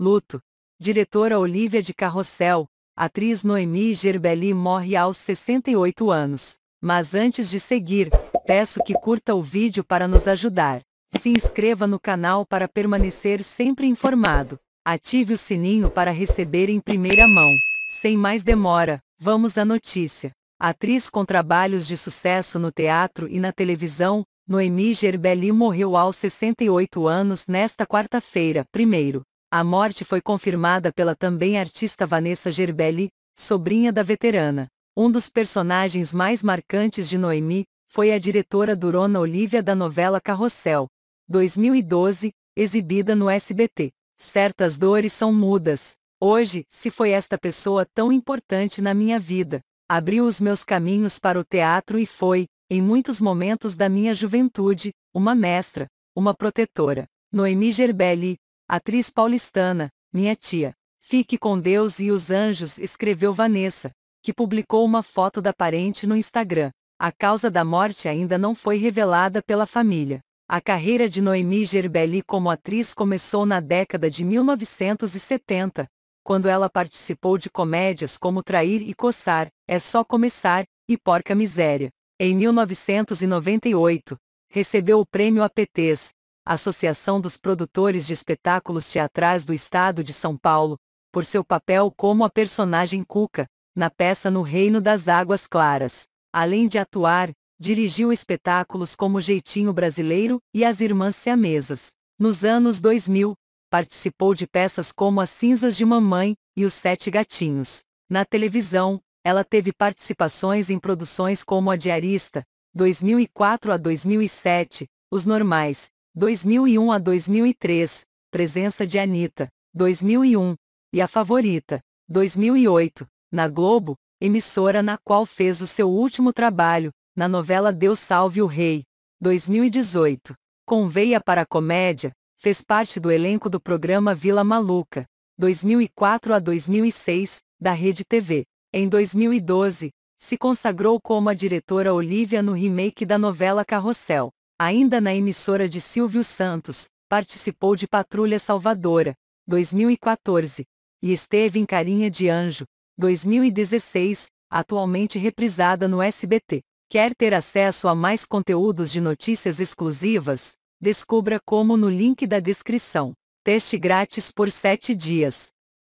Luto. Diretora Olivia de Carrossel, atriz Noemi Gerbelli morre aos 68 anos. Mas antes de seguir, peço que curta o vídeo para nos ajudar. Se inscreva no canal para permanecer sempre informado. Ative o sininho para receber em primeira mão. Sem mais demora, vamos à notícia. Atriz com trabalhos de sucesso no teatro e na televisão, Noemi Gerbelli morreu aos 68 anos nesta quarta-feira, primeiro. A morte foi confirmada pela também artista Vanessa Gerbelli, sobrinha da veterana. Um dos personagens mais marcantes de Noemi foi a diretora Durona Olivia da novela Carrossel, 2012, exibida no SBT. Certas dores são mudas. Hoje, se foi esta pessoa tão importante na minha vida, abriu os meus caminhos para o teatro e foi, em muitos momentos da minha juventude, uma mestra, uma protetora. Noemi Gerbelli, atriz paulistana, minha tia. Fique com Deus e os anjos, escreveu Vanessa, que publicou uma foto da parente no Instagram. A causa da morte ainda não foi revelada pela família. A carreira de Noemi Gerbelli como atriz começou na década de 1970, quando ela participou de comédias como Trair e Coçar, É Só Começar e Porca Miséria. Em 1998, recebeu o prêmio APTs, Associação dos Produtores de Espetáculos Teatrais do Estado de São Paulo, por seu papel como a personagem Cuca, na peça No Reino das Águas Claras. Além de atuar, dirigiu espetáculos como Jeitinho Brasileiro e As Irmãs Siamesas. Nos anos 2000, participou de peças como As Cinzas de Mamãe e Os Sete Gatinhos. Na televisão, ela teve participações em produções como A Diarista, 2004 a 2007, Os Normais, 2001 a 2003, presença de Anitta, 2001, e a favorita, 2008, na Globo, emissora na qual fez o seu último trabalho, na novela Deus Salve o Rei, 2018. Com veia para a comédia, fez parte do elenco do programa Vila Maluca, 2004 a 2006, da Rede TV. Em 2012, se consagrou como a diretora Olivia no remake da novela Carrossel. Ainda na emissora de Silvio Santos, participou de Patrulha Salvadora, 2014, e esteve em Carinha de Anjo, 2016, atualmente reprisada no SBT. Quer ter acesso a mais conteúdos de notícias exclusivas? Descubra como no link da descrição. Teste grátis por 7 dias.